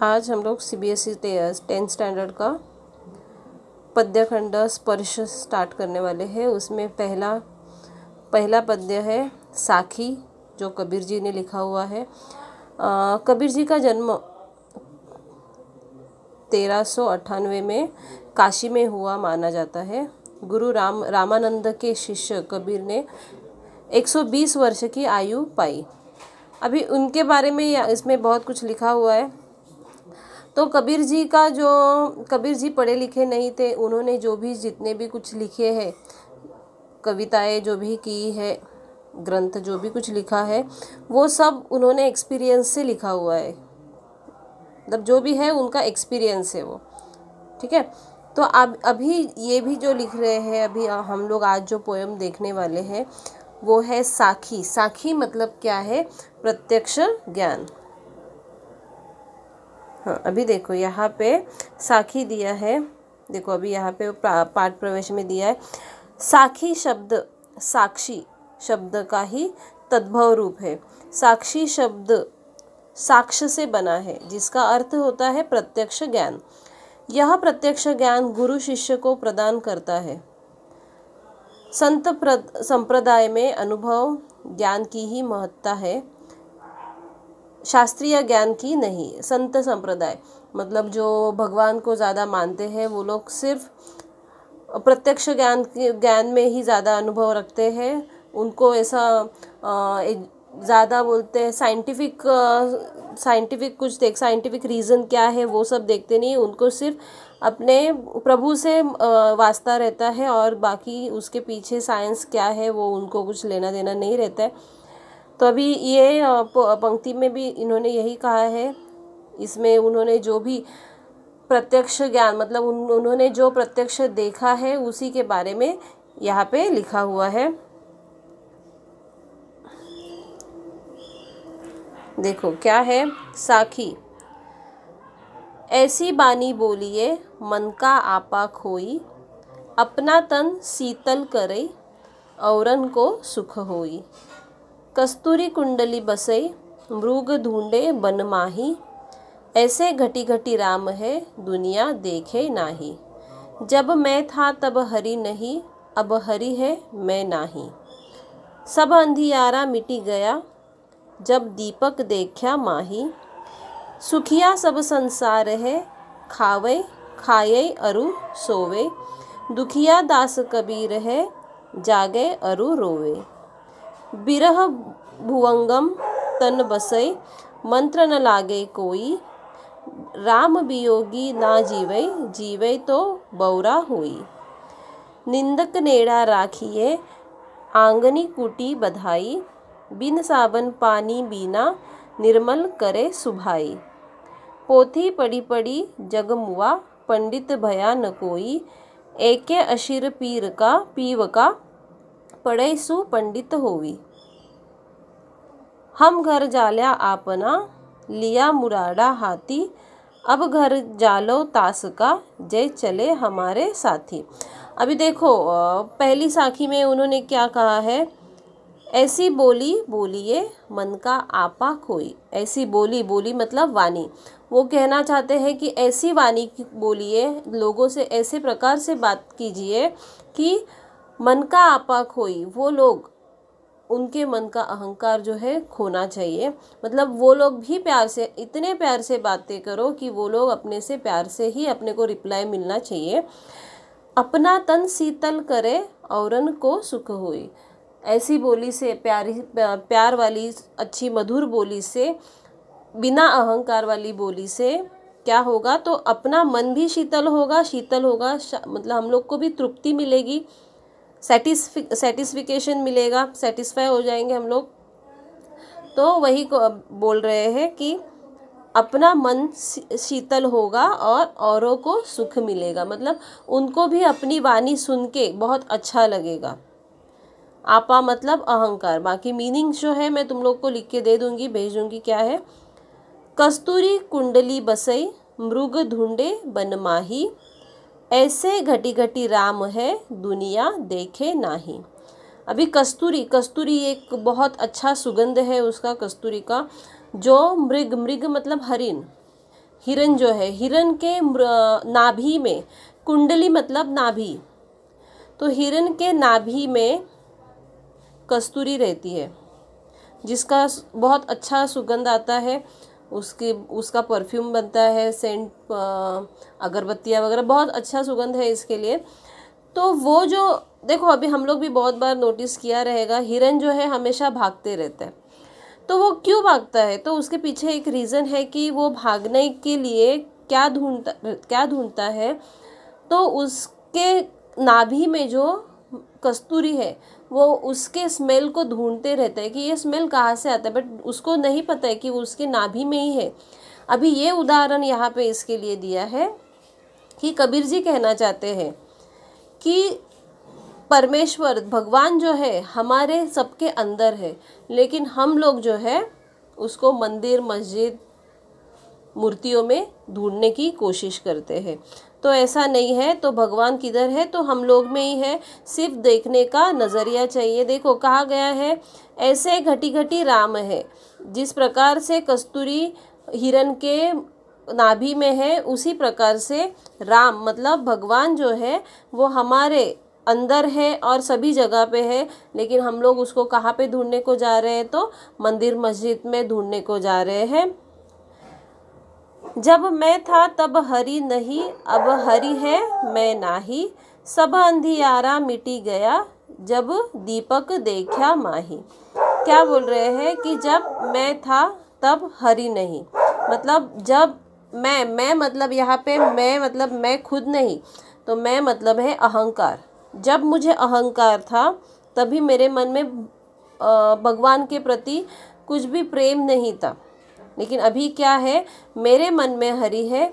आज हम लोग C B S E tenth standard का पद्य खंड स्पर्श स्टार्ट करने वाले हैं उसमें पहला पहला पद्य है साखी जो कबीर जी ने लिखा हुआ है कबीर जी का जन्म तेरह सौ अट्ठानवे में काशी में हुआ माना जाता है गुरु राम रामानंद के शिष्य कबीर ने 120 वर्ष की आयु पाई अभी उनके बारे में या इसमें बहुत कुछ लिखा हुआ है तो कबीर जी का जो कबीर जी पढ़े लिखे नहीं थे उन्होंने जो भी जितने भी कुछ लिखे हैं कविताएं जो भी की है ग्रंथ जो भी कुछ लिखा है वो सब उन्होंने एक्सपीरियंस से लिखा हुआ है मतलब जो भी है उनका एक्सपीरियंस है वो ठीक है तो अब अभी ये भी जो लिख रहे हैं अभी हम लोग आज जो पोएम देखने वाले हैं वो है साखी साखी मतलब क्या है प्रत्यक्ष ज्ञान हाँ अभी देखो यहाँ पे साखी दिया है देखो अभी यहाँ पे पाठ प्रवेश में दिया है साखी शब्द साक्षी शब्द का ही तद्भव रूप है साक्षी शब्द साक्ष से बना है जिसका अर्थ होता है प्रत्यक्ष ज्ञान यह प्रत्यक्ष ज्ञान गुरु शिष्य को प्रदान करता है संत संप्रदाय में अनुभव ज्ञान की ही महत्ता है शास्त्रीय ज्ञान की नहीं संत संप्रदाय मतलब जो भगवान को ज़्यादा मानते हैं वो लोग सिर्फ प्रत्यक्ष ज्ञान ज्ञान में ही ज़्यादा अनुभव रखते हैं उनको ऐसा ज़्यादा बोलते हैं साइंटिफिक साइंटिफिक कुछ देख साइंटिफिक रीज़न क्या है वो सब देखते नहीं उनको सिर्फ अपने प्रभु से वास्ता रहता है और बाकी उसके पीछे साइंस क्या है वो उनको कुछ लेना देना नहीं रहता है तो अभी ये पंक्ति में भी इन्होंने यही कहा है इसमें उन्होंने जो भी प्रत्यक्ष ज्ञान मतलब उन, उन्होंने जो प्रत्यक्ष देखा है उसी के बारे में यहाँ पे लिखा हुआ है देखो क्या है साखी ऐसी बानी बोलिए मन का आपा खोई अपना तन शीतल करे औरन को सुख होई कस्तूरी कुंडली बसे मृग ढूंढे बन माही ऐसे घटी घटी राम है दुनिया देखे नाही जब मैं था तब हरी नहीं अब हरी है मैं नाही सब अंधियारा मिटी गया जब दीपक देखा माही सुखिया सब संसार है खावे खाए अरु सोवे दुखिया दास कबीर है जागे अरु रोवे बिरह भुवंगम तन बसय मंत्र न लागे कोई राम वियोगी ना जीवे जीवे तो बौरा हुई निंदक नेड़ा राखिए आंगनी कुटी बधाई बिन साबन पानी बीना निर्मल करे सुभाई पोथी पड़ी पड़ी जग मुआ पंडित भया न कोई एके अशिर पीर का पीव का पढ़े सु पंडित होवी हम घर जाल्या आपना लिया मुराड़ा हाथी अब घर जालो तास का जय चले हमारे साथी अभी देखो पहली साखी में उन्होंने क्या कहा है ऐसी बोली बोलिए मन का आपा खोई ऐसी बोली बोली मतलब वाणी वो कहना चाहते हैं कि ऐसी वाणी बोलिए लोगों से ऐसे प्रकार से बात कीजिए कि मन का आपा खोई वो लोग उनके मन का अहंकार जो है खोना चाहिए मतलब वो लोग भी प्यार से इतने प्यार से बातें करो कि वो लोग अपने से प्यार से ही अपने को रिप्लाई मिलना चाहिए अपना तन शीतल करे औरन को सुख हुई ऐसी बोली से प्यारी प्यार वाली अच्छी मधुर बोली से बिना अहंकार वाली बोली से क्या होगा तो अपना मन भी शीतल होगा शीतल होगा मतलब हम लोग को भी तृप्ति मिलेगी सेटिस्फिक सेटिस्फिकेशन मिलेगा सेटिस्फाई हो जाएंगे हम लोग तो वही को बोल रहे हैं कि अपना मन शीतल होगा और औरों को सुख मिलेगा मतलब उनको भी अपनी वाणी सुन के बहुत अच्छा लगेगा आपा मतलब अहंकार बाकी मीनिंग जो है मैं तुम लोग को लिख के दे दूंगी भेज दूंगी क्या है कस्तूरी कुंडली बसई मृग ढूंढे बनमाही ऐसे घटी घटी राम है दुनिया देखे नाही अभी कस्तूरी कस्तूरी एक बहुत अच्छा सुगंध है उसका कस्तूरी का जो मृग मृग मतलब हरिन हिरन जो है हिरन के नाभि में कुंडली मतलब नाभि तो हिरन के नाभि में कस्तूरी रहती है जिसका बहुत अच्छा सुगंध आता है उसकी उसका परफ्यूम बनता है सेंट अगरबत्तियाँ वगैरह बहुत अच्छा सुगंध है इसके लिए तो वो जो देखो अभी हम लोग भी बहुत बार नोटिस किया रहेगा हिरन जो है हमेशा भागते रहता है तो वो क्यों भागता है तो उसके पीछे एक रीज़न है कि वो भागने के लिए क्या ढूंढता क्या ढूंढता है तो उसके नाभि में जो कस्तूरी है वो उसके स्मेल को ढूंढते रहते हैं कि ये स्मेल कहाँ से आता है बट उसको नहीं पता है कि वो उसके नाभि में ही है अभी ये उदाहरण यहाँ पे इसके लिए दिया है कि कबीर जी कहना चाहते हैं कि परमेश्वर भगवान जो है हमारे सबके अंदर है लेकिन हम लोग जो है उसको मंदिर मस्जिद मूर्तियों में ढूंढने की कोशिश करते हैं तो ऐसा नहीं है तो भगवान किधर है तो हम लोग में ही है सिर्फ देखने का नज़रिया चाहिए देखो कहा गया है ऐसे घटी घटी राम है जिस प्रकार से कस्तूरी हिरण के नाभि में है उसी प्रकार से राम मतलब भगवान जो है वो हमारे अंदर है और सभी जगह पे है लेकिन हम लोग उसको कहाँ पे ढूंढने को जा रहे हैं तो मंदिर मस्जिद में ढूंढने को जा रहे हैं जब मैं था तब हरी नहीं अब हरी है मैं नाही सब अंधियारा मिटी गया जब दीपक देखा माही क्या बोल रहे हैं कि जब मैं था तब हरी नहीं मतलब जब मैं मैं मतलब यहाँ पे मैं मतलब मैं खुद नहीं तो मैं मतलब है अहंकार जब मुझे अहंकार था तभी मेरे मन में भगवान के प्रति कुछ भी प्रेम नहीं था लेकिन अभी क्या है मेरे मन में हरि है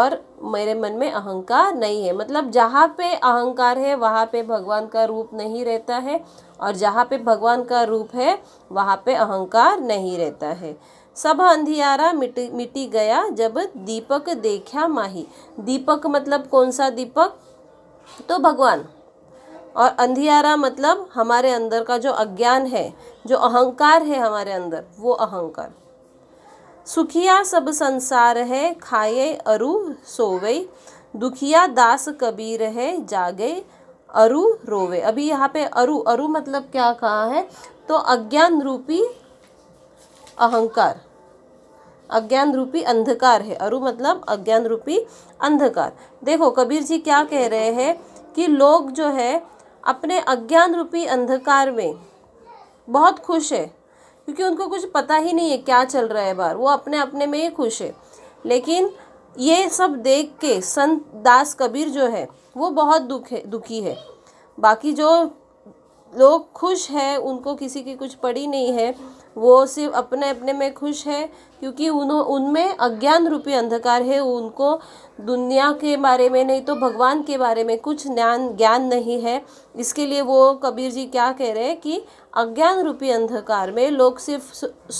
और मेरे मन में अहंकार नहीं है मतलब जहाँ पे अहंकार है वहाँ पे भगवान का रूप नहीं रहता है और जहाँ पे भगवान का रूप है वहाँ पे अहंकार नहीं रहता है सब अंधियारा मिट मिटी गया जब दीपक देखा माही दीपक मतलब कौन सा दीपक तो भगवान और अंधियारा मतलब हमारे अंदर का जो अज्ञान है जो अहंकार है हमारे अंदर वो अहंकार सुखिया सब संसार है खाए अरु सोवे दुखिया दास कबीर है जागे अरु रोवे अभी यहाँ पे अरु अरु मतलब क्या कहा है तो अज्ञान रूपी अहंकार अज्ञान रूपी अंधकार है अरु मतलब अज्ञान रूपी अंधकार देखो कबीर जी क्या कह रहे हैं कि लोग जो है अपने अज्ञान रूपी अंधकार में बहुत खुश है क्योंकि उनको कुछ पता ही नहीं है क्या चल रहा है बाहर वो अपने अपने में ही खुश है लेकिन ये सब देख के संत दास कबीर जो है वो बहुत दुख है दुखी है बाकी जो लोग खुश हैं उनको किसी की कुछ पड़ी नहीं है वो सिर्फ अपने अपने में खुश है क्योंकि उन्हों उनमें अज्ञान रूपी अंधकार है उनको दुनिया के बारे में नहीं तो भगवान के बारे में कुछ ज्ञान ज्ञान नहीं है इसके लिए वो कबीर जी क्या कह रहे हैं कि अज्ञान रूपी अंधकार में लोग सिर्फ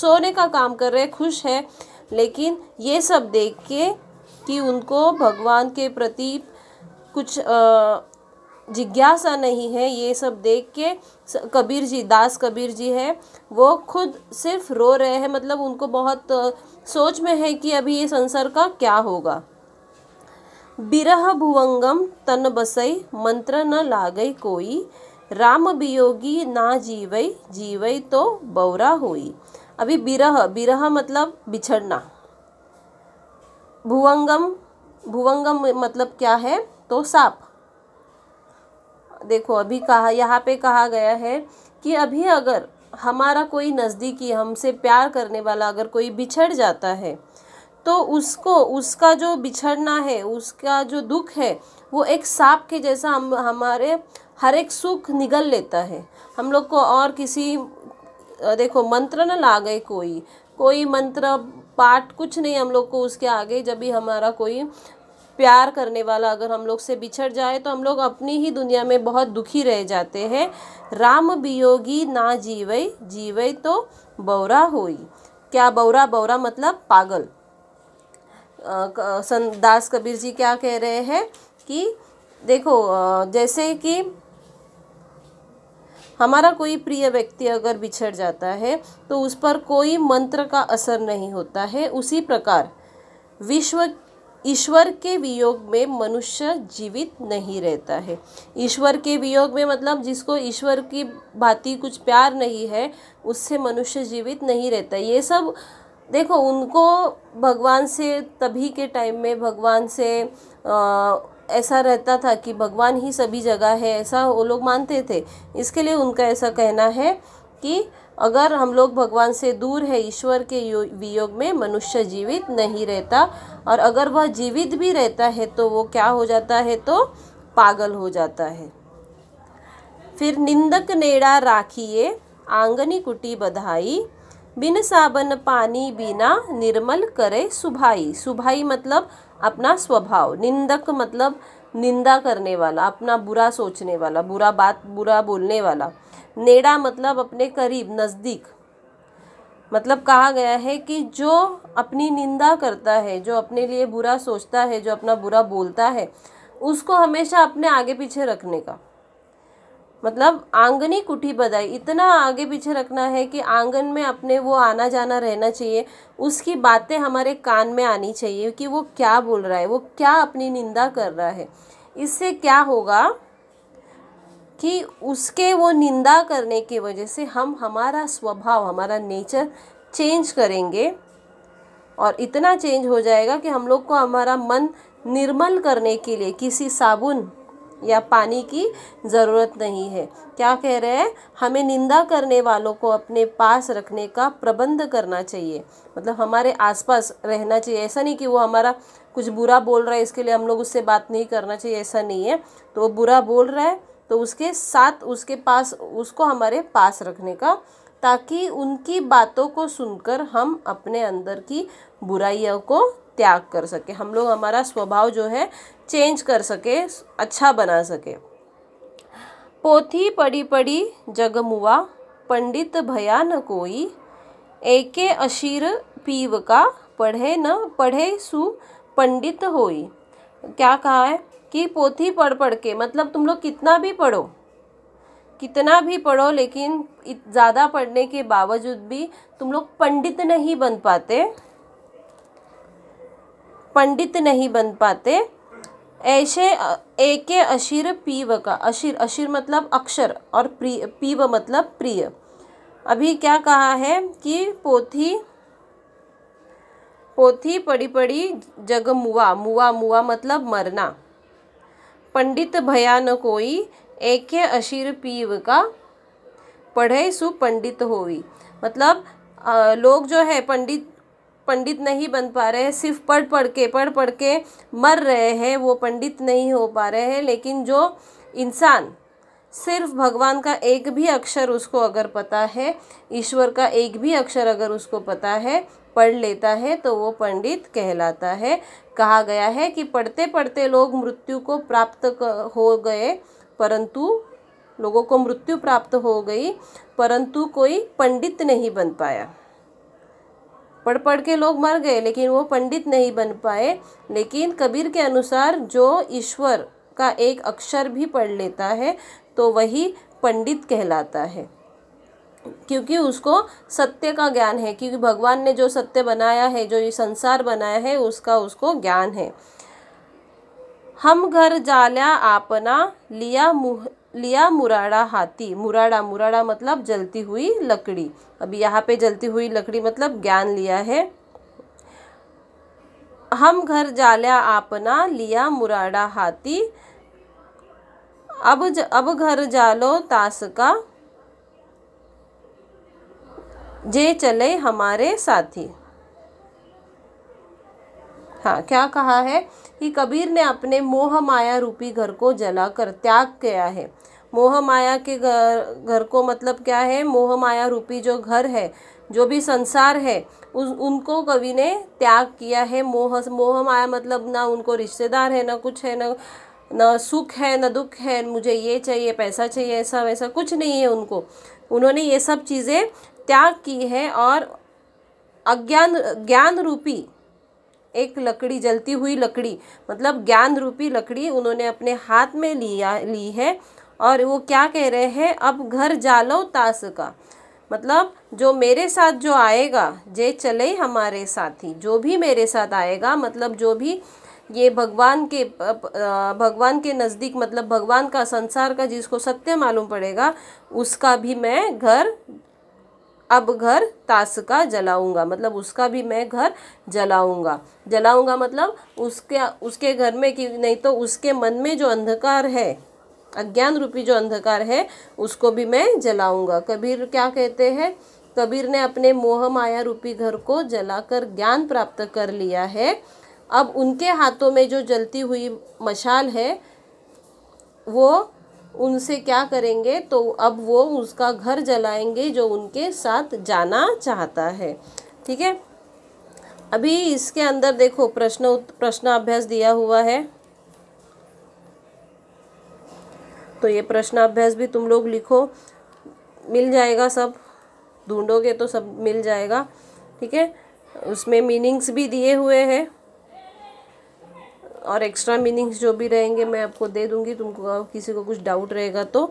सोने का काम कर रहे खुश है लेकिन ये सब देख के कि उनको भगवान के प्रति कुछ आ, जिज्ञासा नहीं है ये सब देख के कबीर जी दास कबीर जी है वो खुद सिर्फ रो रहे हैं मतलब उनको बहुत सोच में है कि अभी ये संसार का क्या होगा बिरह भुवंगम तन बसई मंत्र न लागई कोई राम वियोगी ना जीवई जीवई तो बौरा हुई अभी बिरह बिरह मतलब बिछड़ना भुवंगम भुवंगम मतलब क्या है तो साप देखो अभी कहा यहाँ पे कहा गया है कि अभी अगर हमारा कोई नज़दीकी हमसे प्यार करने वाला अगर कोई बिछड़ जाता है तो उसको उसका जो बिछड़ना है उसका जो दुख है वो एक सांप के जैसा हम हमारे हर एक सुख निगल लेता है हम लोग को और किसी देखो मंत्र न ला गए कोई कोई मंत्र पाठ कुछ नहीं हम लोग को उसके आगे जब भी हमारा कोई प्यार करने वाला अगर हम लोग से बिछड़ जाए तो हम लोग अपनी ही दुनिया में बहुत दुखी रह जाते हैं राम वियोगी ना जीवई जीवई तो बौरा होई क्या बौरा बौरा मतलब पागल संदास कबीर जी क्या कह रहे हैं कि देखो जैसे कि हमारा कोई प्रिय व्यक्ति अगर बिछड़ जाता है तो उस पर कोई मंत्र का असर नहीं होता है उसी प्रकार विश्व ईश्वर के वियोग में मनुष्य जीवित नहीं रहता है ईश्वर के वियोग में मतलब जिसको ईश्वर की भांति कुछ प्यार नहीं है उससे मनुष्य जीवित नहीं रहता ये सब देखो उनको भगवान से तभी के टाइम में भगवान से आ, ऐसा रहता था कि भगवान ही सभी जगह है ऐसा वो लोग मानते थे इसके लिए उनका ऐसा कहना है कि अगर हम लोग भगवान से दूर है ईश्वर के वियोग में मनुष्य जीवित नहीं रहता और अगर वह जीवित भी रहता है तो वो क्या हो जाता है तो पागल हो जाता है फिर निंदक नेड़ा राखिए आंगनी कुटी बधाई बिन साबन पानी बिना निर्मल करे सुभाई सुभाई मतलब अपना स्वभाव निंदक मतलब निंदा करने वाला अपना बुरा सोचने वाला बुरा बात बुरा बोलने वाला नेड़ा मतलब अपने करीब नज़दीक मतलब कहा गया है कि जो अपनी निंदा करता है जो अपने लिए बुरा सोचता है जो अपना बुरा बोलता है उसको हमेशा अपने आगे पीछे रखने का मतलब आंगनी कुठी बधाई इतना आगे पीछे रखना है कि आंगन में अपने वो आना जाना रहना चाहिए उसकी बातें हमारे कान में आनी चाहिए कि वो क्या बोल रहा है वो क्या अपनी निंदा कर रहा है इससे क्या होगा कि उसके वो निंदा करने की वजह से हम हमारा स्वभाव हमारा नेचर चेंज करेंगे और इतना चेंज हो जाएगा कि हम लोग को हमारा मन निर्मल करने के लिए किसी साबुन या पानी की ज़रूरत नहीं है क्या कह रहे हैं हमें निंदा करने वालों को अपने पास रखने का प्रबंध करना चाहिए मतलब हमारे आसपास रहना चाहिए ऐसा नहीं कि वो हमारा कुछ बुरा बोल रहा है इसके लिए हम लोग उससे बात नहीं करना चाहिए ऐसा नहीं है तो वो बुरा बोल रहा है तो उसके साथ उसके पास उसको हमारे पास रखने का ताकि उनकी बातों को सुनकर हम अपने अंदर की बुराइयों को त्याग कर सके हम लोग हमारा स्वभाव जो है चेंज कर सके अच्छा बना सके पोथी पड़ी पड़ी जगमुआ पंडित भया न कोई एके अशीर पीव का पढ़े न पढ़े सु पंडित होई क्या कहा है कि पोथी पढ़ पढ़ के मतलब तुम लोग कितना भी पढ़ो कितना भी पढ़ो लेकिन ज़्यादा पढ़ने के बावजूद भी तुम लोग पंडित नहीं बन पाते पंडित नहीं बन पाते ऐसे एक अशीर पीव का अशीर अशीर मतलब अक्षर और प्रिय पीव मतलब प्रिय अभी क्या कहा है कि पोथी पोथी पड़ी पड़ी जग मुआ मुआ मुआ मतलब मरना पंडित भया न कोई एक अशीर पीव का पढ़े सुपंडित होवी मतलब लोग जो है पंडित पंडित नहीं बन पा रहे हैं सिर्फ पढ़ पढ़ के पढ़ पढ़ के मर रहे हैं वो पंडित नहीं हो पा रहे हैं लेकिन जो इंसान सिर्फ भगवान का एक भी अक्षर उसको अगर पता है ईश्वर का एक भी अक्षर अगर उसको पता है पढ़ लेता है तो वो पंडित कहलाता है कहा गया है कि पढ़ते पढ़ते लोग मृत्यु को प्राप्त हो गए परंतु लोगों को मृत्यु प्राप्त हो गई परंतु कोई पंडित नहीं बन पाया पढ़ पढ़ के लोग मर गए लेकिन वो पंडित नहीं बन पाए लेकिन कबीर के अनुसार जो ईश्वर का एक अक्षर भी पढ़ लेता है तो वही पंडित कहलाता है क्योंकि उसको सत्य का ज्ञान है क्योंकि भगवान ने जो सत्य बनाया है जो ये संसार बनाया है उसका उसको ज्ञान है हम घर जाल्या आपना लिया मुह लिया मुराड़ा हाथी मुराड़ा मुराड़ा मतलब जलती हुई लकड़ी अभी यहाँ पे जलती हुई लकड़ी मतलब ज्ञान लिया है हम घर जाल्या आपना लिया मुराड़ा हाथी अब ज, अब घर जालो तास का जे चले हमारे साथी हाँ क्या कहा है कि कबीर ने अपने मोह माया रूपी घर को जलाकर त्याग किया है मोह माया के घर घर को मतलब क्या है मोह माया रूपी जो घर है जो भी संसार है उस उनको कवि ने त्याग किया है मोह मोह माया मतलब ना उनको रिश्तेदार है ना कुछ है ना ना सुख है ना दुख है मुझे ये चाहिए पैसा चाहिए ऐसा वैसा कुछ नहीं है उनको उन्होंने ये सब चीज़ें त्याग की है और अज्ञान ज्ञान रूपी एक लकड़ी जलती हुई लकड़ी मतलब ज्ञान रूपी लकड़ी उन्होंने अपने हाथ में लिया ली है और वो क्या कह रहे हैं अब घर जालो तास का मतलब जो मेरे साथ जो आएगा जे चले हमारे साथ ही जो भी मेरे साथ आएगा मतलब जो भी ये भगवान के भगवान के नज़दीक मतलब भगवान का संसार का जिसको सत्य मालूम पड़ेगा उसका भी मैं घर अब घर ताश का जलाऊंगा मतलब उसका भी मैं घर जलाऊंगा जलाऊंगा मतलब उसके उसके घर में कि नहीं तो उसके मन में जो अंधकार है अज्ञान रूपी जो अंधकार है उसको भी मैं जलाऊंगा कबीर क्या कहते हैं कबीर ने अपने मोह माया रूपी घर को जलाकर ज्ञान प्राप्त कर लिया है अब उनके हाथों में जो जलती हुई मशाल है वो उनसे क्या करेंगे तो अब वो उसका घर जलाएंगे जो उनके साथ जाना चाहता है ठीक है अभी इसके अंदर देखो प्रश्न प्रश्न अभ्यास दिया हुआ है तो ये प्रश्न अभ्यास भी तुम लोग लिखो मिल जाएगा सब ढूंढोगे तो सब मिल जाएगा ठीक है उसमें मीनिंग्स भी दिए हुए हैं और एक्स्ट्रा मीनिंग्स जो भी रहेंगे मैं आपको दे दूंगी तुमको किसी को कुछ डाउट रहेगा तो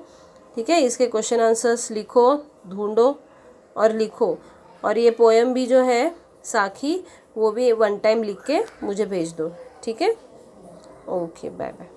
ठीक है इसके क्वेश्चन आंसर्स लिखो ढूंढो और लिखो और ये पोएम भी जो है साखी वो भी वन टाइम लिख के मुझे भेज दो ठीक है ओके बाय बाय